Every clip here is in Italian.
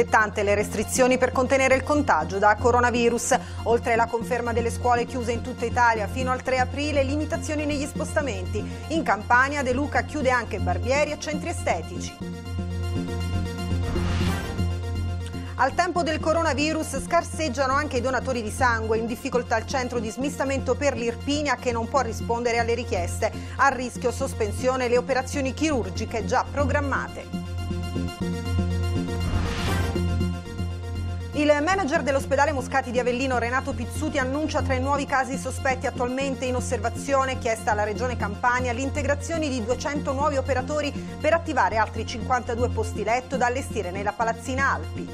e le restrizioni per contenere il contagio da coronavirus. Oltre alla conferma delle scuole chiuse in tutta Italia fino al 3 aprile, limitazioni negli spostamenti. In Campania De Luca chiude anche barbieri e centri estetici. Al tempo del coronavirus scarseggiano anche i donatori di sangue, in difficoltà il centro di smistamento per l'Irpinia che non può rispondere alle richieste, a rischio sospensione le operazioni chirurgiche già programmate. Il manager dell'ospedale Moscati di Avellino, Renato Pizzuti, annuncia tra i nuovi casi sospetti attualmente in osservazione, chiesta alla Regione Campania, l'integrazione di 200 nuovi operatori per attivare altri 52 posti letto da allestire nella Palazzina Alpi.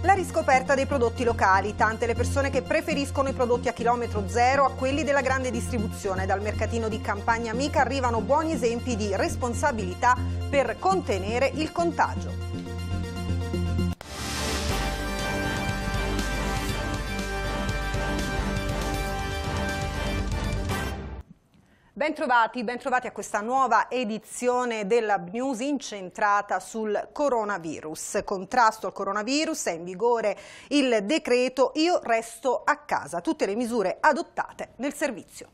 La riscoperta dei prodotti locali, tante le persone che preferiscono i prodotti a chilometro zero a quelli della grande distribuzione. Dal mercatino di Campagna Amica arrivano buoni esempi di responsabilità per contenere il contagio. Bentrovati, bentrovati a questa nuova edizione della News incentrata sul coronavirus. Contrasto al coronavirus è in vigore il decreto Io resto a casa, tutte le misure adottate nel servizio.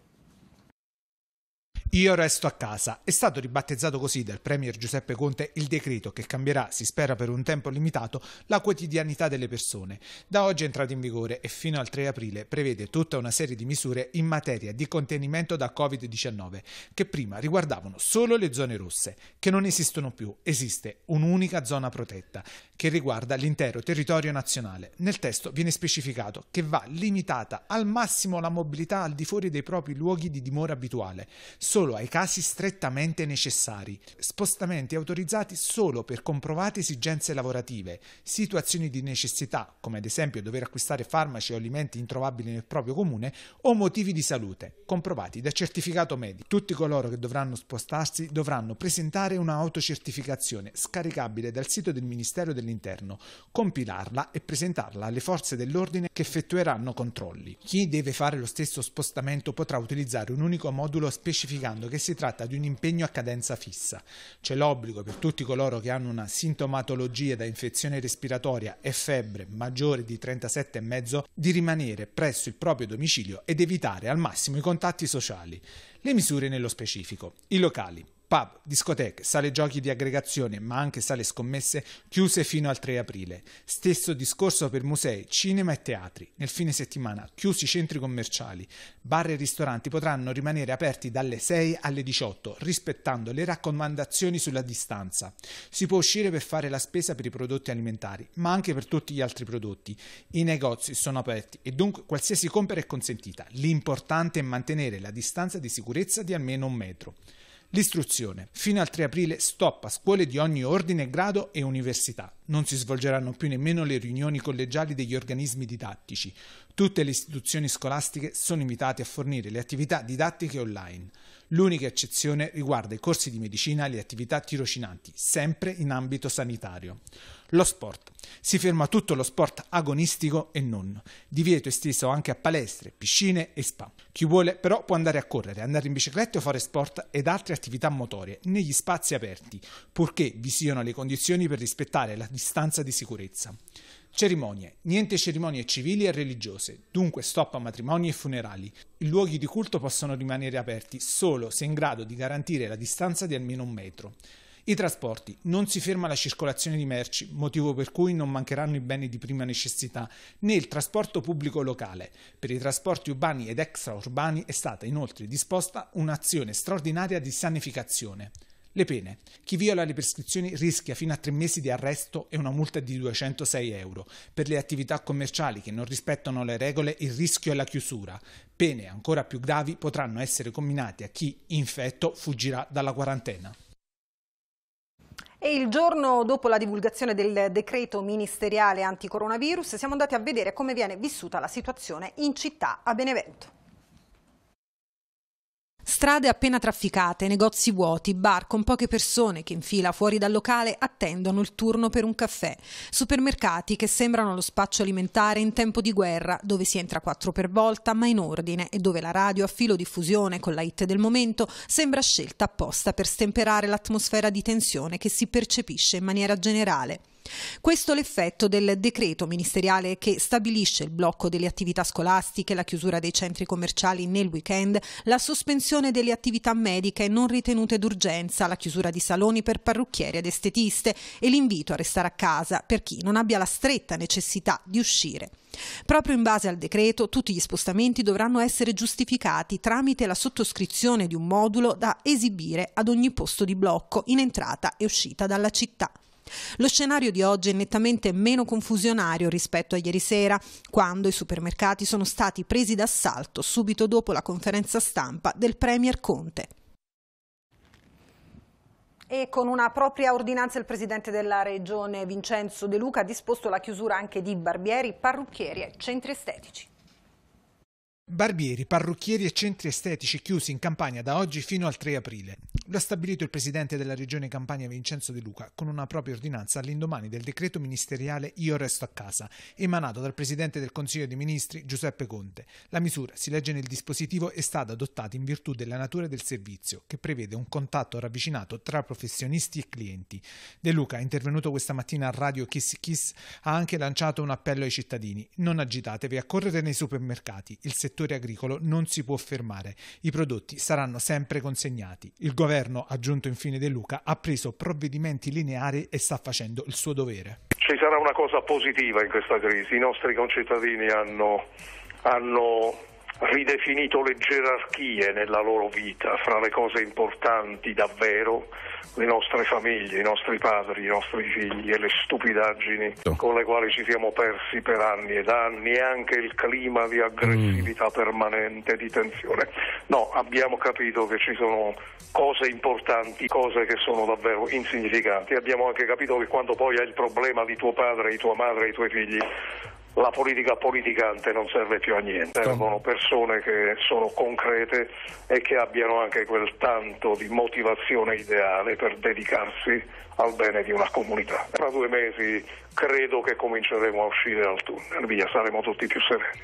Io resto a casa. È stato ribattezzato così dal Premier Giuseppe Conte il decreto che cambierà, si spera per un tempo limitato, la quotidianità delle persone. Da oggi è entrato in vigore e fino al 3 aprile prevede tutta una serie di misure in materia di contenimento da Covid-19, che prima riguardavano solo le zone rosse, che non esistono più. Esiste un'unica zona protetta, che riguarda l'intero territorio nazionale. Nel testo viene specificato che va limitata al massimo la mobilità al di fuori dei propri luoghi di dimora abituale. Solo solo ai casi strettamente necessari, spostamenti autorizzati solo per comprovate esigenze lavorative, situazioni di necessità, come ad esempio dover acquistare farmaci o alimenti introvabili nel proprio comune, o motivi di salute, comprovati da certificato medico. Tutti coloro che dovranno spostarsi dovranno presentare un'autocertificazione scaricabile dal sito del Ministero dell'Interno, compilarla e presentarla alle forze dell'ordine che effettueranno controlli. Chi deve fare lo stesso spostamento potrà utilizzare un unico modulo specificato sottolineando che si tratta di un impegno a cadenza fissa. C'è l'obbligo per tutti coloro che hanno una sintomatologia da infezione respiratoria e febbre maggiore di 37,5 di rimanere presso il proprio domicilio ed evitare al massimo i contatti sociali. Le misure nello specifico. I locali pub, discoteche, sale giochi di aggregazione, ma anche sale scommesse chiuse fino al 3 aprile. Stesso discorso per musei, cinema e teatri. Nel fine settimana chiusi i centri commerciali. Bar e ristoranti potranno rimanere aperti dalle 6 alle 18, rispettando le raccomandazioni sulla distanza. Si può uscire per fare la spesa per i prodotti alimentari, ma anche per tutti gli altri prodotti. I negozi sono aperti e dunque qualsiasi compra è consentita. L'importante è mantenere la distanza di sicurezza di almeno un metro. L'istruzione. Fino al 3 aprile stop a scuole di ogni ordine, grado e università. Non si svolgeranno più nemmeno le riunioni collegiali degli organismi didattici. Tutte le istituzioni scolastiche sono invitate a fornire le attività didattiche online. L'unica eccezione riguarda i corsi di medicina e le attività tirocinanti, sempre in ambito sanitario. Lo sport. Si ferma tutto lo sport agonistico e non. Divieto esteso anche a palestre, piscine e spa. Chi vuole però può andare a correre, andare in bicicletta o fare sport ed altre attività motorie negli spazi aperti, purché vi siano le condizioni per rispettare la distanza di sicurezza. Cerimonie. Niente cerimonie civili e religiose, dunque stop a matrimoni e funerali. I luoghi di culto possono rimanere aperti solo se in grado di garantire la distanza di almeno un metro. I trasporti. Non si ferma la circolazione di merci, motivo per cui non mancheranno i beni di prima necessità, né il trasporto pubblico locale. Per i trasporti urbani ed extraurbani è stata inoltre disposta un'azione straordinaria di sanificazione. Le pene. Chi viola le prescrizioni rischia fino a tre mesi di arresto e una multa di 206 euro. Per le attività commerciali che non rispettano le regole il rischio è la chiusura. Pene ancora più gravi potranno essere combinate a chi, infetto, fuggirà dalla quarantena. E il giorno dopo la divulgazione del decreto ministeriale anticoronavirus siamo andati a vedere come viene vissuta la situazione in città a Benevento. Strade appena trafficate, negozi vuoti, bar con poche persone che in fila fuori dal locale attendono il turno per un caffè, supermercati che sembrano lo spaccio alimentare in tempo di guerra, dove si entra quattro per volta ma in ordine e dove la radio a filo diffusione con la hit del momento sembra scelta apposta per stemperare l'atmosfera di tensione che si percepisce in maniera generale. Questo l'effetto del decreto ministeriale che stabilisce il blocco delle attività scolastiche, la chiusura dei centri commerciali nel weekend, la sospensione delle attività mediche non ritenute d'urgenza, la chiusura di saloni per parrucchieri ed estetiste e l'invito a restare a casa per chi non abbia la stretta necessità di uscire. Proprio in base al decreto, tutti gli spostamenti dovranno essere giustificati tramite la sottoscrizione di un modulo da esibire ad ogni posto di blocco in entrata e uscita dalla città. Lo scenario di oggi è nettamente meno confusionario rispetto a ieri sera, quando i supermercati sono stati presi d'assalto subito dopo la conferenza stampa del Premier Conte. E con una propria ordinanza il presidente della regione Vincenzo De Luca ha disposto la chiusura anche di barbieri, parrucchieri e centri estetici. Barbieri, parrucchieri e centri estetici chiusi in campagna da oggi fino al 3 aprile. Lo ha stabilito il presidente della regione Campania Vincenzo De Luca con una propria ordinanza all'indomani del decreto ministeriale Io resto a casa, emanato dal presidente del Consiglio dei Ministri Giuseppe Conte. La misura, si legge nel dispositivo, è stata adottata in virtù della natura del servizio, che prevede un contatto ravvicinato tra professionisti e clienti. De Luca, intervenuto questa mattina a Radio Kiss Kiss, ha anche lanciato un appello ai cittadini. Non agitatevi a correre nei supermercati. Il settore agricolo non si può fermare. I prodotti saranno sempre consegnati. Il governo governo, aggiunto infine De Luca, ha preso provvedimenti lineari e sta facendo il suo dovere. Ci sarà una cosa positiva in questa crisi, i nostri concittadini hanno, hanno ridefinito le gerarchie nella loro vita, fra le cose importanti davvero le nostre famiglie, i nostri padri, i nostri figli e le stupidaggini certo. con le quali ci siamo persi per anni ed anni, e anche il clima di aggressività mm. permanente, di tensione. No, abbiamo capito che ci sono cose importanti, cose che sono davvero insignificanti. Abbiamo anche capito che quando poi hai il problema di tuo padre, di tua madre, dei tuoi figli, la politica politicante non serve più a niente, ecco. servono persone che sono concrete e che abbiano anche quel tanto di motivazione ideale per dedicarsi al bene di una comunità. Tra due mesi credo che cominceremo a uscire dal tunnel, via saremo tutti più sereni.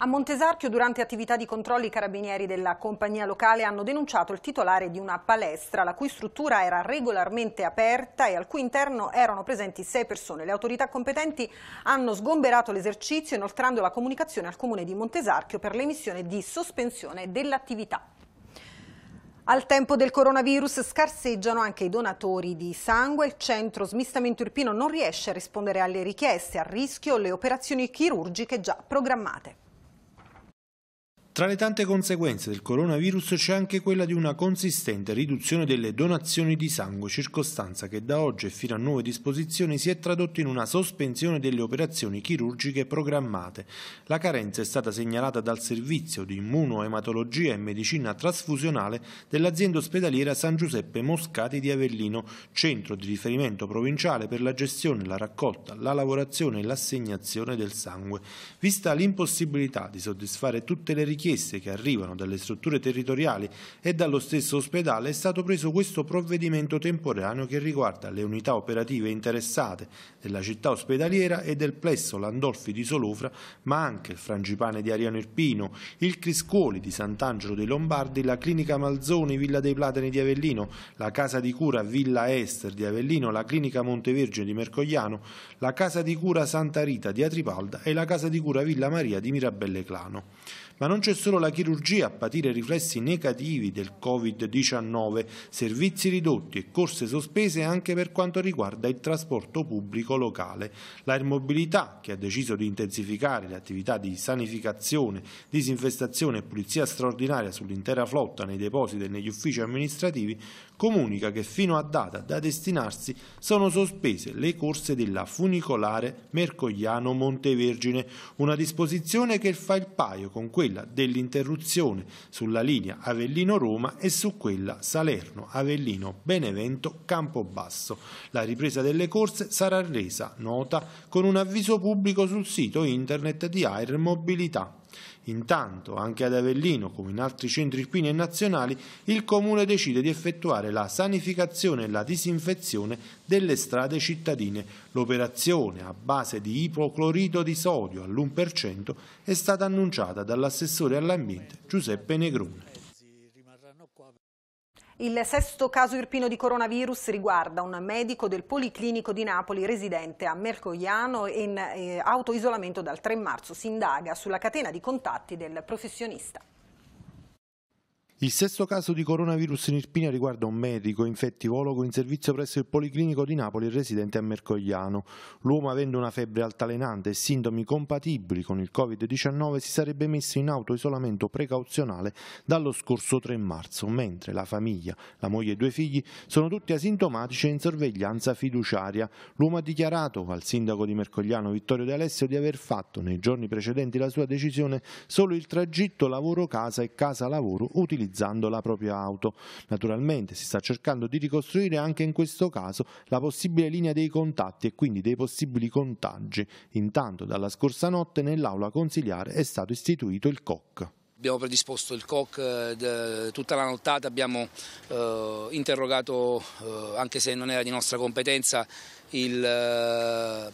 A Montesarchio, durante attività di controllo, i carabinieri della compagnia locale hanno denunciato il titolare di una palestra, la cui struttura era regolarmente aperta e al cui interno erano presenti sei persone. Le autorità competenti hanno sgomberato l'esercizio inoltrando la comunicazione al comune di Montesarchio per l'emissione di sospensione dell'attività. Al tempo del coronavirus scarseggiano anche i donatori di sangue. Il centro smistamento irpino non riesce a rispondere alle richieste, a rischio le operazioni chirurgiche già programmate. Tra le tante conseguenze del coronavirus c'è anche quella di una consistente riduzione delle donazioni di sangue, circostanza che da oggi e fino a nuove disposizioni si è tradotta in una sospensione delle operazioni chirurgiche programmate. La carenza è stata segnalata dal servizio di immunoematologia e medicina trasfusionale dell'azienda ospedaliera San Giuseppe Moscati di Avellino, centro di riferimento provinciale per la gestione, la raccolta, la lavorazione e l'assegnazione del sangue, vista l'impossibilità di soddisfare tutte le richieste richieste che arrivano dalle strutture territoriali e dallo stesso ospedale è stato preso questo provvedimento temporaneo che riguarda le unità operative interessate della città ospedaliera e del plesso Landolfi di Solofra, ma anche il Frangipane di Ariano Irpino, il Criscuoli di Sant'Angelo dei Lombardi, la Clinica Malzoni Villa dei Platani di Avellino, la Casa di Cura Villa Ester di Avellino, la Clinica Montevergine di Mercogliano, la Casa di Cura Santa Rita di Atripalda e la Casa di Cura Villa Maria di Mirabelle Clano. Ma non c'è solo la chirurgia a patire riflessi negativi del Covid-19, servizi ridotti e corse sospese anche per quanto riguarda il trasporto pubblico locale. L'aeromobilità, che ha deciso di intensificare le attività di sanificazione, disinfestazione e pulizia straordinaria sull'intera flotta nei depositi e negli uffici amministrativi, comunica che fino a data da destinarsi sono sospese le corse della funicolare Mercogliano-Montevergine, una disposizione che fa il paio con quella dell'interruzione sulla linea Avellino-Roma e su quella Salerno-Avellino-Benevento-Campobasso. La ripresa delle corse sarà resa nota con un avviso pubblico sul sito internet di Air Mobilità. Intanto, anche ad Avellino, come in altri centri irpini e nazionali, il Comune decide di effettuare la sanificazione e la disinfezione delle strade cittadine. L'operazione, a base di ipoclorito di sodio all'1%, è stata annunciata dall'assessore all'ambiente Giuseppe Negrone. Il sesto caso irpino di coronavirus riguarda un medico del Policlinico di Napoli residente a Mercogliano in eh, autoisolamento dal 3 marzo. Si indaga sulla catena di contatti del professionista. Il sesto caso di coronavirus in Irpinia riguarda un medico infettivologo in servizio presso il Policlinico di Napoli residente a Mercogliano. L'uomo avendo una febbre altalenante e sintomi compatibili con il Covid-19 si sarebbe messo in autoisolamento precauzionale dallo scorso 3 marzo, mentre la famiglia, la moglie e i due figli sono tutti asintomatici e in sorveglianza fiduciaria. L'uomo ha dichiarato al sindaco di Mercogliano Vittorio De Alessio di aver fatto nei giorni precedenti la sua decisione solo il tragitto lavoro-casa e casa-lavoro utilizzato utilizzando la propria auto. Naturalmente si sta cercando di ricostruire anche in questo caso la possibile linea dei contatti e quindi dei possibili contagi. Intanto dalla scorsa notte nell'aula consiliare è stato istituito il COC. Abbiamo predisposto il COC eh, tutta la nottata, abbiamo eh, interrogato, eh, anche se non era di nostra competenza, il, eh,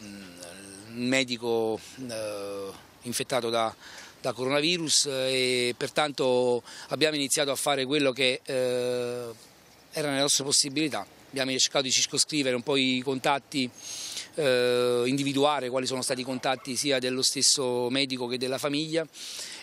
medico eh, infettato da da coronavirus eh, e pertanto abbiamo iniziato a fare quello che eh, era nelle nostre possibilità. Abbiamo cercato di circoscrivere un po' i contatti, eh, individuare quali sono stati i contatti sia dello stesso medico che della famiglia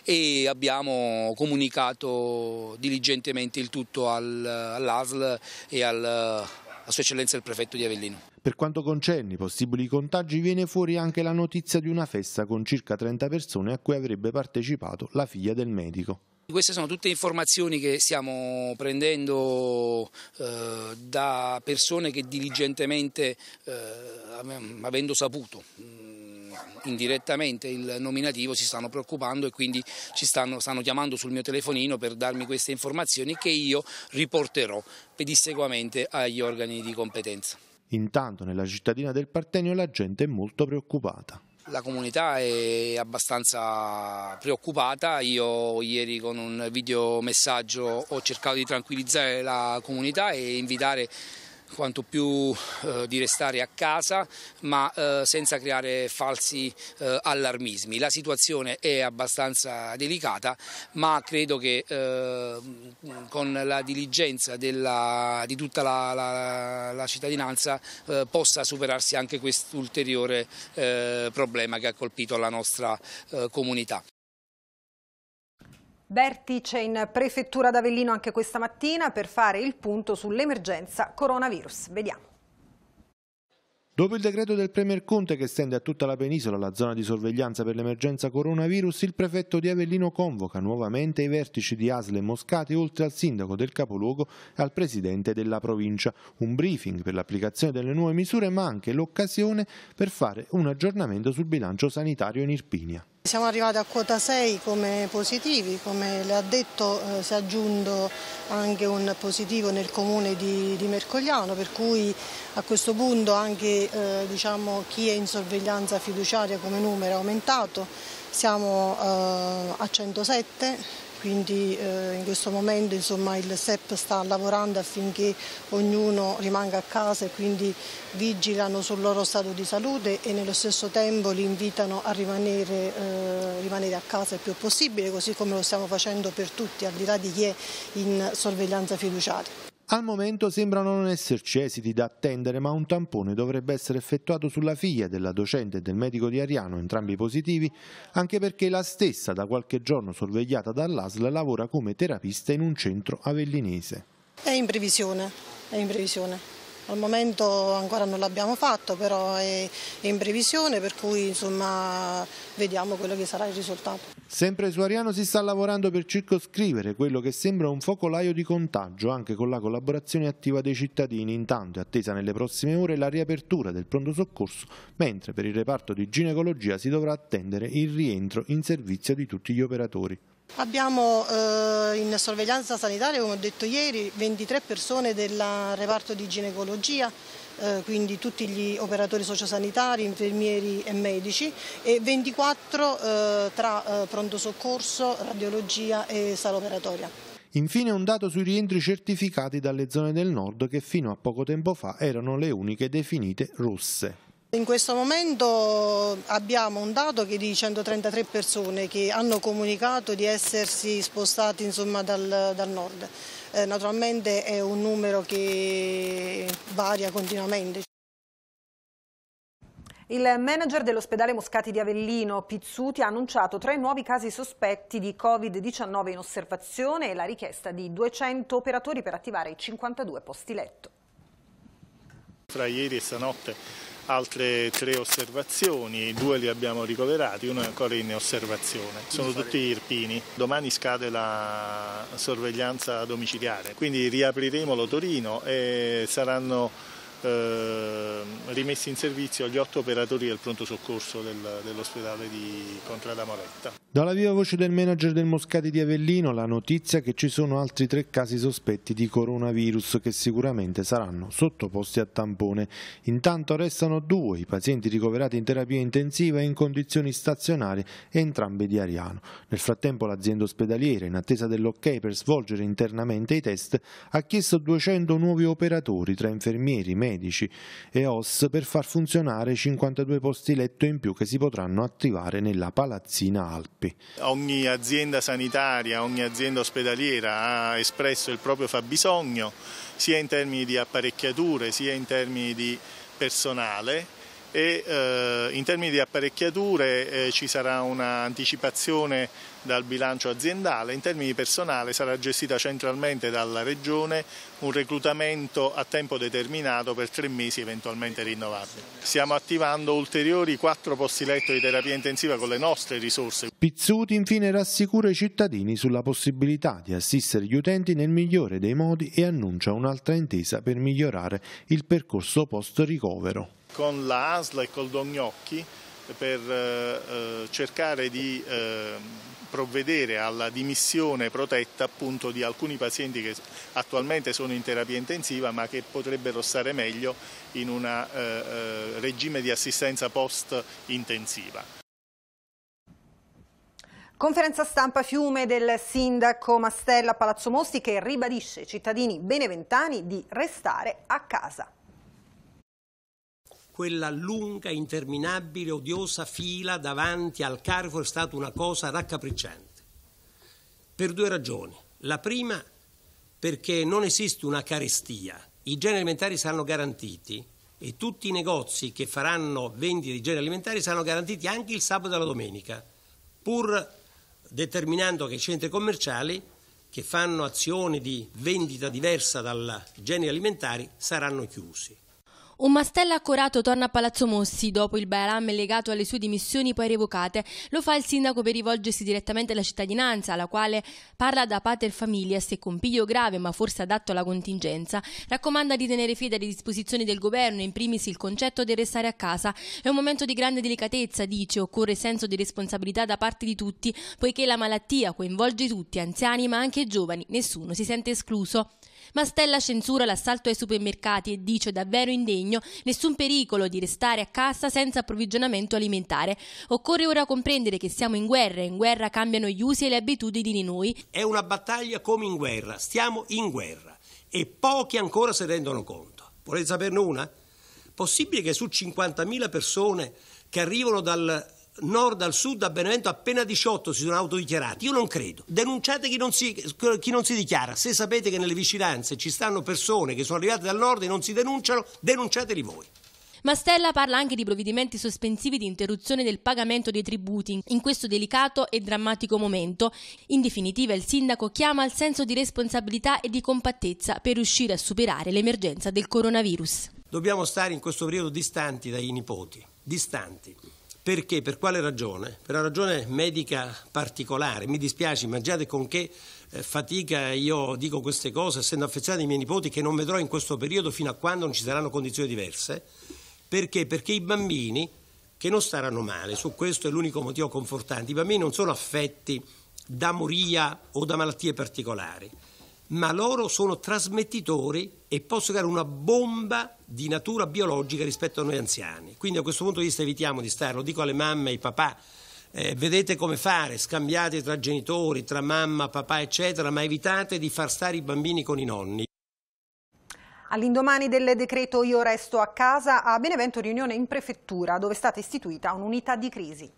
e abbiamo comunicato diligentemente il tutto all'ASL e al a Sua Eccellenza il Prefetto di Avellino. Per quanto concerne i possibili contagi viene fuori anche la notizia di una festa con circa 30 persone a cui avrebbe partecipato la figlia del medico. Queste sono tutte informazioni che stiamo prendendo eh, da persone che diligentemente, eh, avendo saputo, mm, indirettamente il nominativo si stanno preoccupando e quindi ci stanno, stanno chiamando sul mio telefonino per darmi queste informazioni che io riporterò pedisseguamente agli organi di competenza. Intanto nella cittadina del Partenio la gente è molto preoccupata. La comunità è abbastanza preoccupata, io ieri con un videomessaggio ho cercato di tranquillizzare la comunità e invitare quanto più eh, di restare a casa ma eh, senza creare falsi eh, allarmismi. La situazione è abbastanza delicata ma credo che eh, con la diligenza della, di tutta la, la, la cittadinanza eh, possa superarsi anche quest'ulteriore eh, problema che ha colpito la nostra comunità. Vertice in prefettura d'Avellino anche questa mattina per fare il punto sull'emergenza coronavirus. Vediamo. Dopo il decreto del Premier Conte che estende a tutta la penisola la zona di sorveglianza per l'emergenza coronavirus, il prefetto di Avellino convoca nuovamente i vertici di Asle e Moscati oltre al sindaco del capoluogo e al presidente della provincia. Un briefing per l'applicazione delle nuove misure ma anche l'occasione per fare un aggiornamento sul bilancio sanitario in Irpinia. Siamo arrivati a quota 6 come positivi, come le ha detto eh, si è aggiunto anche un positivo nel comune di, di Mercogliano, per cui a questo punto anche eh, diciamo, chi è in sorveglianza fiduciaria come numero è aumentato, siamo eh, a 107, quindi eh, in questo momento insomma, il SEP sta lavorando affinché ognuno rimanga a casa e quindi vigilano sul loro stato di salute e nello stesso tempo li invitano a rimanere, eh, rimanere a casa il più possibile, così come lo stiamo facendo per tutti, al di là di chi è in sorveglianza fiduciaria. Al momento sembrano non esserci esiti da attendere, ma un tampone dovrebbe essere effettuato sulla figlia della docente e del medico di Ariano, entrambi positivi, anche perché la stessa da qualche giorno sorvegliata dall'ASL lavora come terapista in un centro avellinese. È in previsione, è in previsione. Al momento ancora non l'abbiamo fatto, però è in previsione, per cui insomma, vediamo quello che sarà il risultato. Sempre su Ariano si sta lavorando per circoscrivere quello che sembra un focolaio di contagio, anche con la collaborazione attiva dei cittadini. Intanto è attesa nelle prossime ore la riapertura del pronto soccorso, mentre per il reparto di ginecologia si dovrà attendere il rientro in servizio di tutti gli operatori. Abbiamo eh, in sorveglianza sanitaria, come ho detto ieri, 23 persone del reparto di ginecologia, eh, quindi tutti gli operatori sociosanitari, infermieri e medici e 24 eh, tra eh, pronto soccorso, radiologia e sala operatoria. Infine un dato sui rientri certificati dalle zone del nord che fino a poco tempo fa erano le uniche definite russe. In questo momento abbiamo un dato che di 133 persone che hanno comunicato di essersi spostati insomma, dal, dal, nord. Eh, naturalmente è un numero che varia continuamente. Il manager dell'ospedale Moscati di Avellino, Pizzuti, ha annunciato tre nuovi casi sospetti di Covid-19 in osservazione e la richiesta di 200 operatori per attivare i 52 posti letto. Tra ieri e stanotte altre tre osservazioni, due li abbiamo ricoverati, uno è ancora in osservazione, sono tutti irpini. Domani scade la sorveglianza domiciliare, quindi riapriremo l'Otorino e saranno Ehm, rimessi in servizio gli otto operatori del pronto soccorso del, dell'ospedale di Contrada Moretta. Dalla viva voce del manager del Moscati di Avellino la notizia che ci sono altri tre casi sospetti di coronavirus che sicuramente saranno sottoposti a tampone. Intanto restano due i pazienti ricoverati in terapia intensiva e in condizioni stazionarie e entrambi di Ariano. Nel frattempo l'azienda ospedaliera, in attesa dell'ok per svolgere internamente i test, ha chiesto 200 nuovi operatori tra infermieri, medici, medici e OS per far funzionare 52 posti letto in più che si potranno attivare nella Palazzina Alpi. Ogni azienda sanitaria, ogni azienda ospedaliera ha espresso il proprio fabbisogno sia in termini di apparecchiature sia in termini di personale e eh, in termini di apparecchiature eh, ci sarà un'anticipazione dal bilancio aziendale, in termini di personale sarà gestita centralmente dalla Regione un reclutamento a tempo determinato per tre mesi eventualmente rinnovabile. Stiamo attivando ulteriori quattro posti letto di terapia intensiva con le nostre risorse. Pizzuti infine rassicura i cittadini sulla possibilità di assistere gli utenti nel migliore dei modi e annuncia un'altra intesa per migliorare il percorso post ricovero con la ASLA e col Don Gnocchi per eh, eh, cercare di eh, provvedere alla dimissione protetta appunto di alcuni pazienti che attualmente sono in terapia intensiva ma che potrebbero stare meglio in un eh, eh, regime di assistenza post-intensiva. Conferenza stampa Fiume del sindaco Mastella Palazzo Mosti che ribadisce ai cittadini beneventani di restare a casa quella lunga, interminabile, odiosa fila davanti al Carrefour è stata una cosa raccapricciante. Per due ragioni. La prima perché non esiste una carestia, i generi alimentari saranno garantiti e tutti i negozi che faranno vendita di generi alimentari saranno garantiti anche il sabato e la domenica, pur determinando che i centri commerciali che fanno azioni di vendita diversa dal generi alimentari saranno chiusi. Un Mastella accorato torna a Palazzo Mossi dopo il Bairam legato alle sue dimissioni poi revocate. Lo fa il sindaco per rivolgersi direttamente alla cittadinanza, alla quale parla da pater familias e con piglio grave ma forse adatto alla contingenza. Raccomanda di tenere fede alle disposizioni del governo, in primis il concetto di restare a casa. È un momento di grande delicatezza, dice, occorre senso di responsabilità da parte di tutti, poiché la malattia coinvolge tutti, anziani ma anche giovani, nessuno si sente escluso. Mastella censura l'assalto ai supermercati e dice davvero indegno nessun pericolo di restare a casa senza approvvigionamento alimentare. Occorre ora comprendere che siamo in guerra e in guerra cambiano gli usi e le abitudini di noi. È una battaglia come in guerra, stiamo in guerra e pochi ancora se rendono conto. Volete saperne una? Possibile che su 50.000 persone che arrivano dal nord al sud a Benevento appena 18 si sono autodichiarati. Io non credo. Denunciate chi non, si, chi non, si, dichiara. Se sapete che nelle vicinanze ci stanno persone che sono arrivate dal nord e non si denunciano, denunciateli voi. Mastella parla anche di provvedimenti sospensivi di interruzione del pagamento dei tributi in questo delicato e drammatico momento. In definitiva il sindaco chiama al senso di responsabilità e di compattezza per riuscire a superare l'emergenza del coronavirus. Dobbiamo stare in questo periodo distanti dai nipoti, distanti. Perché? Per quale ragione? Per una ragione medica particolare. Mi dispiace, immaginate con che eh, fatica io dico queste cose, essendo affezionato ai miei nipoti, che non vedrò in questo periodo fino a quando non ci saranno condizioni diverse. Perché? Perché i bambini, che non staranno male, su questo è l'unico motivo confortante, i bambini non sono affetti da moria o da malattie particolari ma loro sono trasmettitori e possono creare una bomba di natura biologica rispetto a noi anziani. Quindi da questo punto di vista evitiamo di stare, lo dico alle mamme e ai papà, eh, vedete come fare, scambiate tra genitori, tra mamma, papà, eccetera, ma evitate di far stare i bambini con i nonni. All'indomani del decreto Io resto a casa, a Benevento riunione in prefettura, dove è stata istituita un'unità di crisi.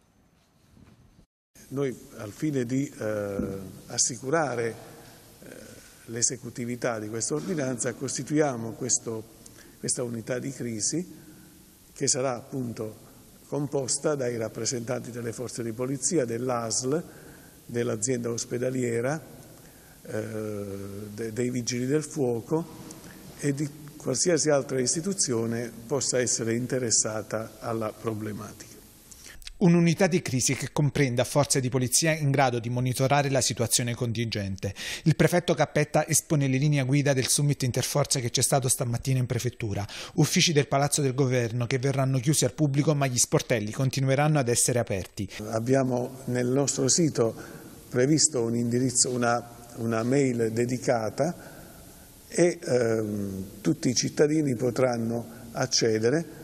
Noi al fine di eh, assicurare l'esecutività di questa ordinanza, costituiamo questo, questa unità di crisi che sarà appunto composta dai rappresentanti delle forze di polizia, dell'ASL, dell'azienda ospedaliera, eh, dei vigili del fuoco e di qualsiasi altra istituzione possa essere interessata alla problematica. Un'unità di crisi che comprenda forze di polizia in grado di monitorare la situazione contingente. Il prefetto Cappetta espone le linee guida del summit interforze che c'è stato stamattina in prefettura. Uffici del Palazzo del Governo che verranno chiusi al pubblico ma gli sportelli continueranno ad essere aperti. Abbiamo nel nostro sito previsto un indirizzo, una, una mail dedicata e ehm, tutti i cittadini potranno accedere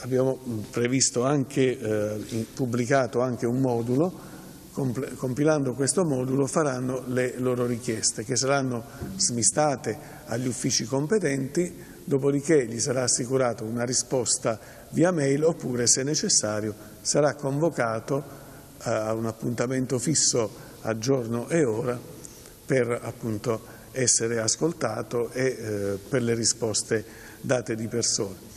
abbiamo previsto anche, eh, pubblicato anche un modulo, compilando questo modulo faranno le loro richieste che saranno smistate agli uffici competenti, dopodiché gli sarà assicurata una risposta via mail oppure se necessario sarà convocato eh, a un appuntamento fisso a giorno e ora per appunto essere ascoltato e eh, per le risposte date di persona.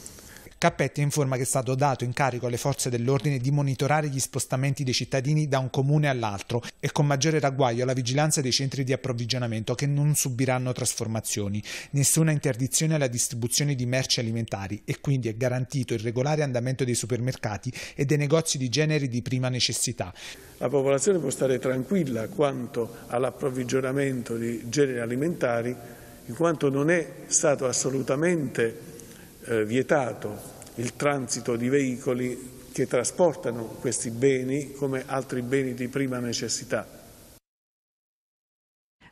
Cappetti informa che è stato dato incarico alle forze dell'ordine di monitorare gli spostamenti dei cittadini da un comune all'altro e con maggiore ragguaglio la vigilanza dei centri di approvvigionamento che non subiranno trasformazioni, nessuna interdizione alla distribuzione di merci alimentari e quindi è garantito il regolare andamento dei supermercati e dei negozi di generi di prima necessità. La popolazione può stare tranquilla quanto all'approvvigionamento di generi alimentari in quanto non è stato assolutamente eh, vietato il transito di veicoli che trasportano questi beni come altri beni di prima necessità.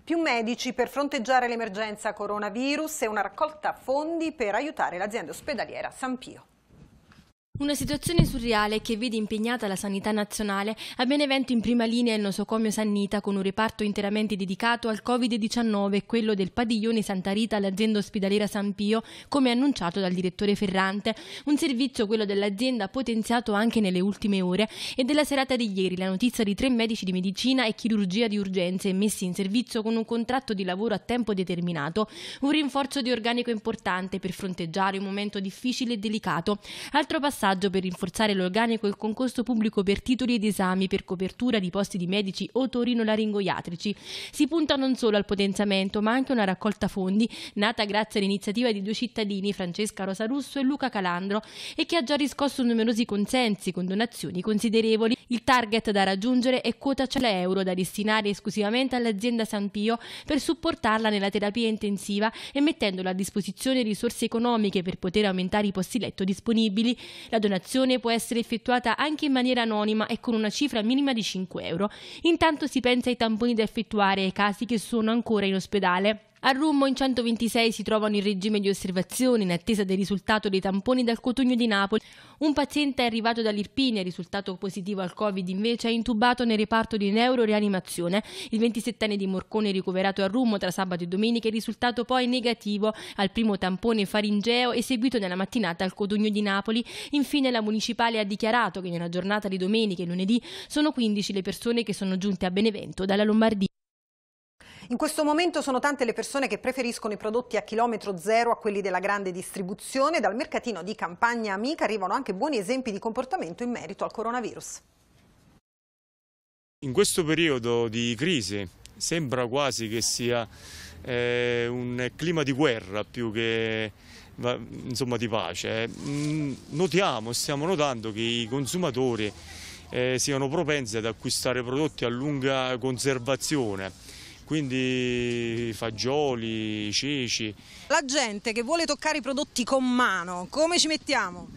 Più medici per fronteggiare l'emergenza coronavirus e una raccolta fondi per aiutare l'azienda ospedaliera San Pio. Una situazione surreale che vede impegnata la sanità nazionale a Benevento in prima linea il nosocomio Sannita con un reparto interamente dedicato al Covid-19 e quello del padiglione Santa Rita all'azienda ospedaliera San Pio, come annunciato dal direttore Ferrante. Un servizio, quello dell'azienda, potenziato anche nelle ultime ore e della serata di ieri la notizia di tre medici di medicina e chirurgia di urgenze messi in servizio con un contratto di lavoro a tempo determinato, un rinforzo di organico importante per fronteggiare un momento difficile e delicato. Altro passaggio passaggio per rinforzare l'organico e il concorso pubblico per titoli ed esami per copertura di posti di medici o torinolaringoiatrici. Si punta non solo al potenziamento, ma anche a una raccolta fondi nata grazie all'iniziativa di due cittadini, Francesca Rosa Russo e Luca Calandro, e che ha già riscosso numerosi consensi con donazioni considerevoli. Il target da raggiungere è quota 100 euro da destinare esclusivamente all'azienda San Pio per supportarla nella terapia intensiva e mettendola a disposizione risorse economiche per poter aumentare i posti letto disponibili. La donazione può essere effettuata anche in maniera anonima e con una cifra minima di 5 euro. Intanto si pensa ai tamponi da effettuare e ai casi che sono ancora in ospedale. A Rummo in 126 si trovano in regime di osservazione in attesa del risultato dei tamponi dal Cotugno di Napoli. Un paziente è arrivato dall'Irpinia, risultato positivo al Covid invece è intubato nel reparto di neuroreanimazione. Il 27enne di Morcone è ricoverato a Rummo tra sabato e domenica, il risultato poi negativo al primo tampone faringeo eseguito nella mattinata al Cotugno di Napoli. Infine la municipale ha dichiarato che nella giornata di domenica e lunedì sono 15 le persone che sono giunte a Benevento dalla Lombardia. In questo momento sono tante le persone che preferiscono i prodotti a chilometro zero a quelli della grande distribuzione. Dal mercatino di Campagna Amica arrivano anche buoni esempi di comportamento in merito al coronavirus. In questo periodo di crisi sembra quasi che sia eh, un clima di guerra più che insomma, di pace. Mm, notiamo, stiamo notando che i consumatori eh, siano propensi ad acquistare prodotti a lunga conservazione quindi fagioli, ceci. La gente che vuole toccare i prodotti con mano, come ci mettiamo?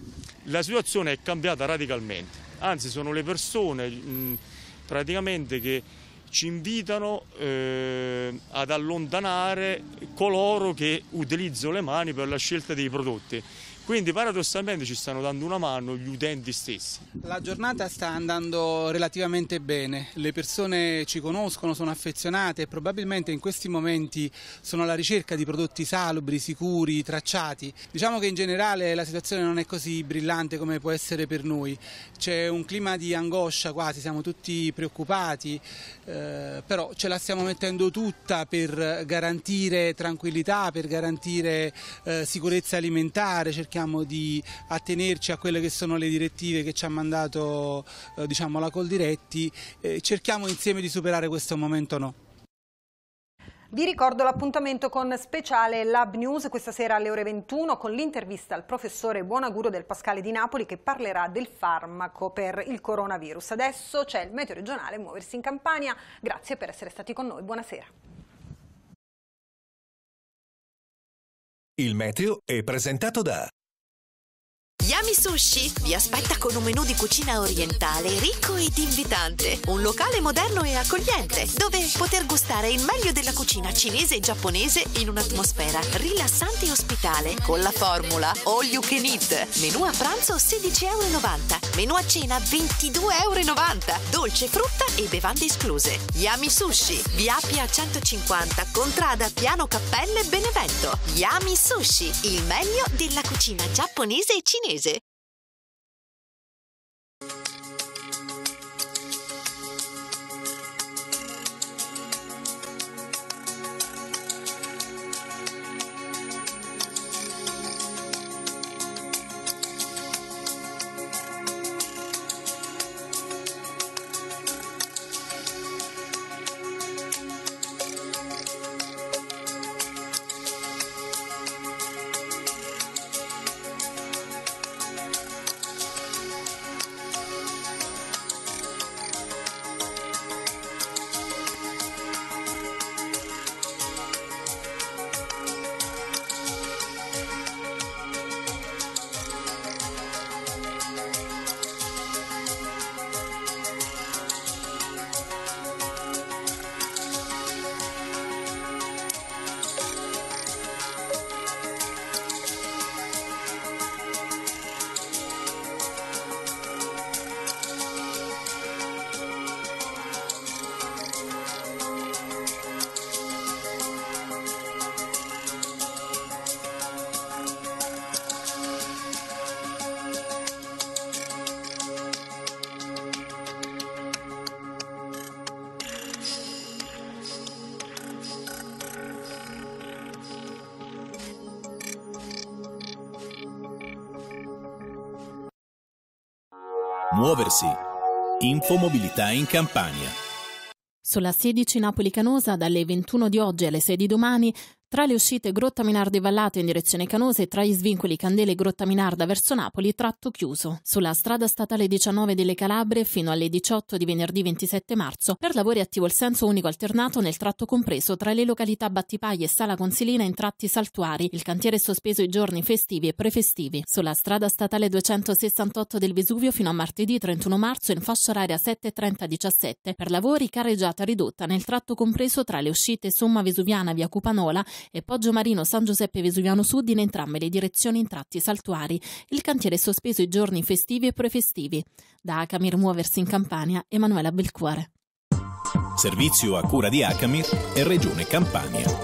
La situazione è cambiata radicalmente, anzi sono le persone mh, praticamente che ci invitano eh, ad allontanare coloro che utilizzano le mani per la scelta dei prodotti. Quindi paradossalmente ci stanno dando una mano gli utenti stessi. La giornata sta andando relativamente bene, le persone ci conoscono, sono affezionate e probabilmente in questi momenti sono alla ricerca di prodotti salubri, sicuri, tracciati. Diciamo che in generale la situazione non è così brillante come può essere per noi, c'è un clima di angoscia quasi, siamo tutti preoccupati, eh, però ce la stiamo mettendo tutta per garantire tranquillità, per garantire eh, sicurezza alimentare, cerchiamo cerchiamo di attenerci a quelle che sono le direttive che ci ha mandato eh, diciamo, la Coldiretti, eh, cerchiamo insieme di superare questo momento no. Vi ricordo l'appuntamento con speciale Lab News questa sera alle ore 21 con l'intervista al professore Buonaguro del Pascale di Napoli che parlerà del farmaco per il coronavirus. Adesso c'è il meteo regionale Muoversi in Campania. Grazie per essere stati con noi. Buonasera. Il meteo è presentato da Yami Sushi vi aspetta con un menù di cucina orientale ricco ed invitante, un locale moderno e accogliente, dove poter gustare il meglio della cucina cinese e giapponese in un'atmosfera rilassante e ospitale, con la formula All You Can Eat. Menù a pranzo 16,90 euro, menù a cena 22,90 euro, dolce frutta e bevande escluse. Yami Sushi, via Appia 150, contrada Piano Cappelle Benevento. Yami Sushi, il meglio della cucina giapponese e cinese. is it muoversi. Infomobilità in Campania. Sulla 16 Napoli-Canosa dalle 21 di oggi alle 6 di domani tra le uscite Grotta Minarda e Vallato in direzione Canose, tra gli svincoli Candele e Grotta Minarda verso Napoli, tratto chiuso. Sulla strada statale 19 delle Calabre fino alle 18 di venerdì 27 marzo, per lavori attivo il senso unico alternato nel tratto compreso tra le località Battipaglia e Sala Consilina in tratti saltuari. Il cantiere è sospeso i giorni festivi e prefestivi. Sulla strada statale 268 del Vesuvio fino a martedì 31 marzo in fascia oraria 7.30-17 per lavori carreggiata ridotta nel tratto compreso tra le uscite Somma Vesuviana via Cupanola e Poggio Marino San Giuseppe Vesuviano Sud in entrambe le direzioni in tratti saltuari. Il cantiere è sospeso i giorni festivi e prefestivi. Da Acamir Muoversi in Campania, Emanuela Belcuore. Servizio a cura di Acamir e Regione Campania.